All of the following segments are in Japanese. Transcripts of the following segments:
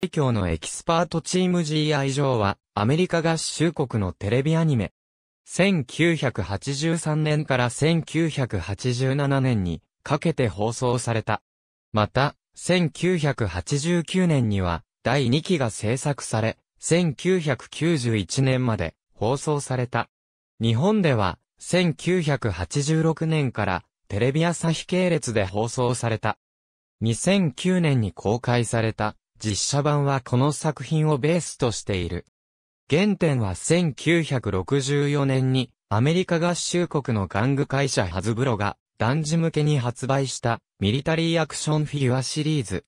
最強のエキスパートチーム GI 上は、アメリカ合衆国のテレビアニメ。1983年から1987年にかけて放送された。また、1989年には第2期が制作され、1991年まで放送された。日本では、1986年からテレビ朝日系列で放送された。2009年に公開された実写版はこの作品をベースとしている。原点は1964年にアメリカ合衆国の玩具会社ハズブロが男児向けに発売したミリタリーアクションフィギュアシリーズ。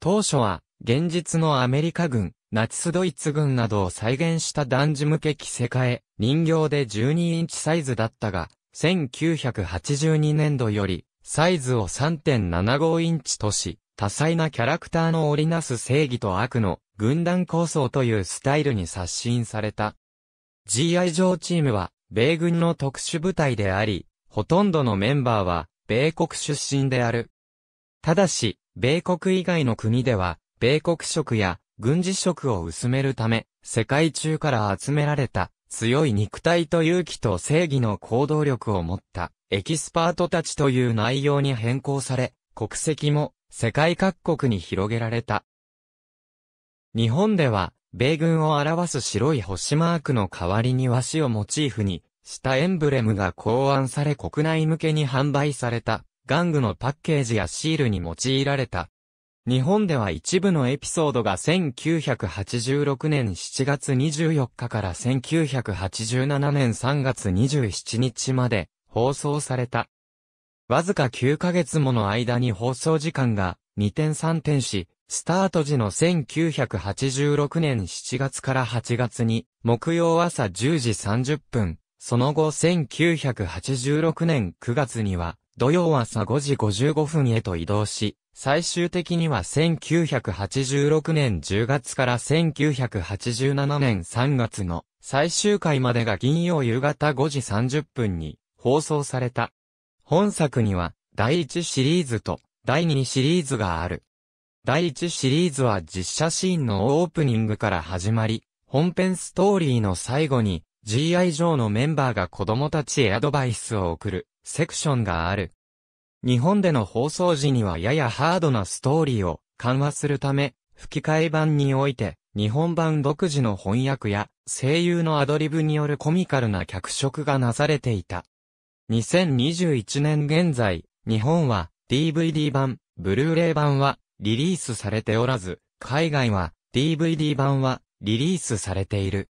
当初は現実のアメリカ軍、ナチスドイツ軍などを再現した男児向け着せ替え、人形で12インチサイズだったが、1982年度よりサイズを3.75インチとし、多彩なキャラクターの織りなす正義と悪の軍団構想というスタイルに刷新された。G.I. ジョーチームは、米軍の特殊部隊であり、ほとんどのメンバーは、米国出身である。ただし、米国以外の国では、米国色や軍事色を薄めるため、世界中から集められた、強い肉体と勇気と正義の行動力を持った、エキスパートたちという内容に変更され、国籍も、世界各国に広げられた。日本では、米軍を表す白い星マークの代わりに和紙をモチーフにしたエンブレムが考案され国内向けに販売された玩具のパッケージやシールに用いられた。日本では一部のエピソードが1986年7月24日から1987年3月27日まで放送された。わずか9ヶ月もの間に放送時間が2点3点し、スタート時の1986年7月から8月に、木曜朝10時30分、その後1986年9月には、土曜朝5時55分へと移動し、最終的には1986年10月から1987年3月の最終回までが金曜夕方5時30分に放送された。本作には、第1シリーズと、第2シリーズがある。第1シリーズは実写シーンのオープニングから始まり、本編ストーリーの最後に、G.I. 上のメンバーが子供たちへアドバイスを送る、セクションがある。日本での放送時にはややハードなストーリーを緩和するため、吹き替え版において、日本版独自の翻訳や声優のアドリブによるコミカルな脚色がなされていた。2021年現在、日本は DVD 版、ブルーレイ版はリリースされておらず、海外は DVD 版はリリースされている。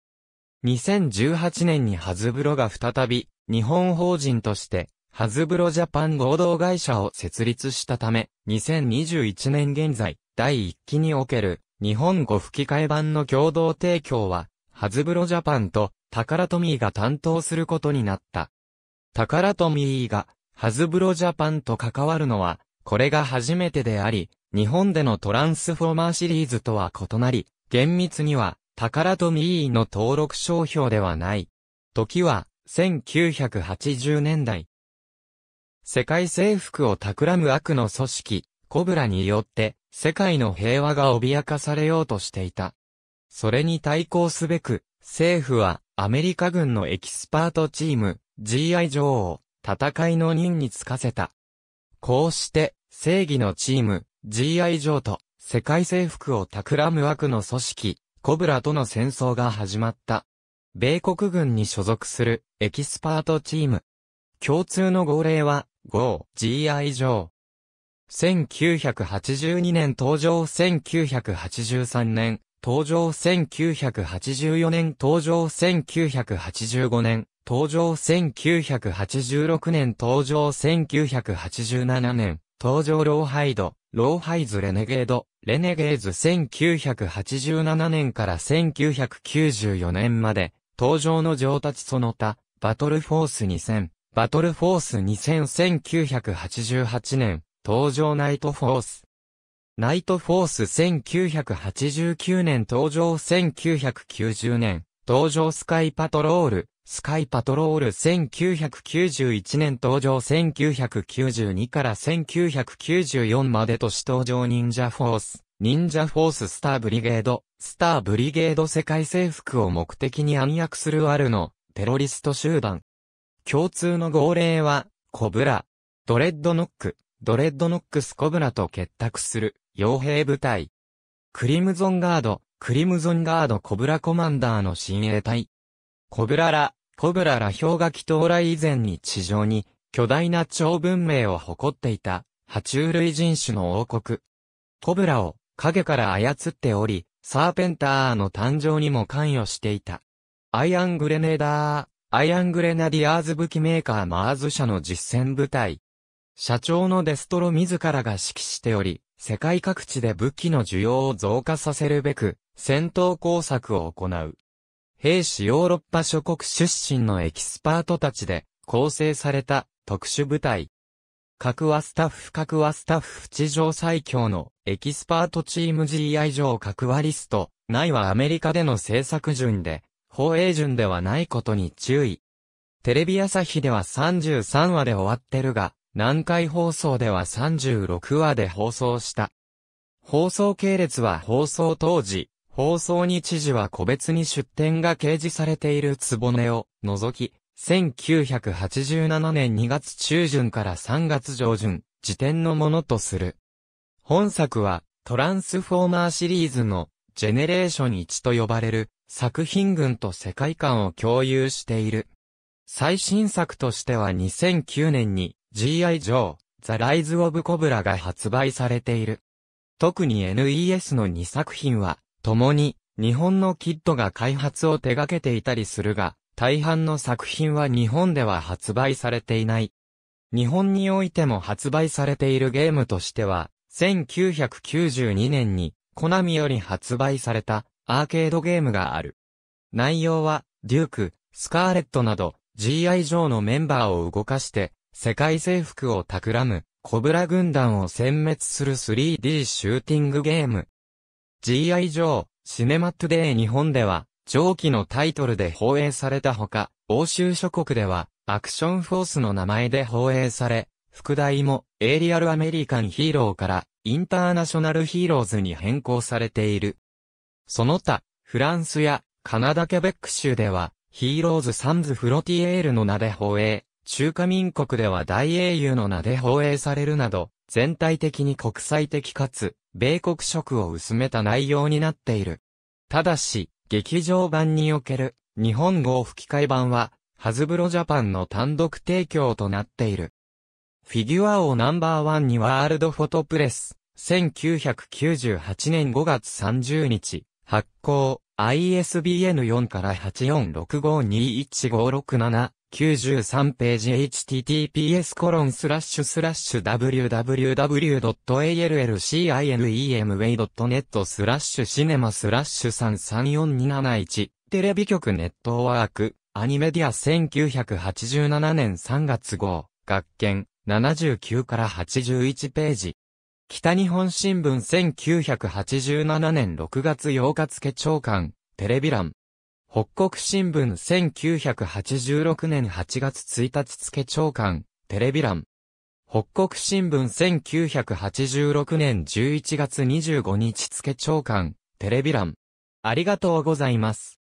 2018年にハズブロが再び日本法人としてハズブロジャパン合同会社を設立したため、2021年現在、第1期における日本語吹き替え版の共同提供は、ハズブロジャパンとタカラトミーが担当することになった。タカラトミーが、ハズブロジャパンと関わるのは、これが初めてであり、日本でのトランスフォーマーシリーズとは異なり、厳密には、タカラトミーの登録商標ではない。時は、1980年代。世界征服を企む悪の組織、コブラによって、世界の平和が脅かされようとしていた。それに対抗すべく、政府は、アメリカ軍のエキスパートチーム、G.I. 女王、戦いの任につかせた。こうして、正義のチーム、G.I. 女王と、世界征服を企む悪の組織、コブラとの戦争が始まった。米国軍に所属する、エキスパートチーム。共通の号令は、GO、G.I. 女王。1982年登場1983年、登場1984年登場1985年、登場1986年登場1987年、登場ローハイド、ローハイズレネゲード、レネゲーズ1987年から1994年まで、登場の上達その他、バトルフォース2000、バトルフォース2000 1988年、登場ナイトフォース。ナイトフォース1989年登場1990年、登場スカイパトロール、スカイパトロール1991年登場1992から1994まで都市登場忍者フォース、忍者フォーススターブリゲード、スターブリゲード世界征服を目的に暗躍するあるのテロリスト集団。共通の号令は、コブラ、ドレッドノック、ドレッドノックスコブラと結託する、傭兵部隊。クリムゾンガード、クリムゾンガードコブラコマンダーの親衛隊。コブララ、コブララ氷河期到来以前に地上に巨大な超文明を誇っていた爬虫類人種の王国。コブラを影から操っており、サーペンターの誕生にも関与していた。アイアングレネーダー、アイアングレナディアーズ武器メーカーマーズ社の実戦部隊。社長のデストロ自らが指揮しており、世界各地で武器の需要を増加させるべく、戦闘工作を行う。兵士ヨーロッパ諸国出身のエキスパートたちで構成された特殊部隊。各はスタッフ各はスタッフ地上最強のエキスパートチーム GI 上各はリスト、ないはアメリカでの制作順で、放映順ではないことに注意。テレビ朝日では33話で終わってるが、南海放送では36話で放送した。放送系列は放送当時、放送日時は個別に出展が掲示されているつぼねを除き、1987年2月中旬から3月上旬、時点のものとする。本作は、トランスフォーマーシリーズの、ジェネレーション1と呼ばれる、作品群と世界観を共有している。最新作としては2009年に、G.I. Joe, The Rise of Cobra が発売されている。特に NES の2作品は、共に、日本のキッドが開発を手掛けていたりするが、大半の作品は日本では発売されていない。日本においても発売されているゲームとしては、1992年に、コナミより発売された、アーケードゲームがある。内容は、デューク、スカーレットなど、GI 上のメンバーを動かして、世界征服を企む、コブラ軍団を殲滅する 3D シューティングゲーム。G.I. ジョー、シネマトゥデイ日本では、上記のタイトルで放映されたほか、欧州諸国では、アクションフォースの名前で放映され、副題も、エイリアルアメリカンヒーローから、インターナショナルヒーローズに変更されている。その他、フランスや、カナダケベック州では、ヒーローズ・サンズ・フロティエールの名で放映、中華民国では大英雄の名で放映されるなど、全体的に国際的かつ、米国色を薄めた内容になっている。ただし、劇場版における、日本語吹き替え版は、ハズブロジャパンの単独提供となっている。フィギュア王ナンバーワンにワールドフォトプレス、1998年5月30日、発行、ISBN4 から846521567 93ページ https コロンスラッシュスラッシュ www.allcinemway.net スラッシュシネマスラッシュ334271テレビ局ネットワークアニメディア1987年3月号学研79から81ページ北日本新聞1987年6月8日付長官テレビ欄北国新聞1986年8月1日付長官、テレビ欄。北国新聞1986年11月25日付長官、テレビ欄。ありがとうございます。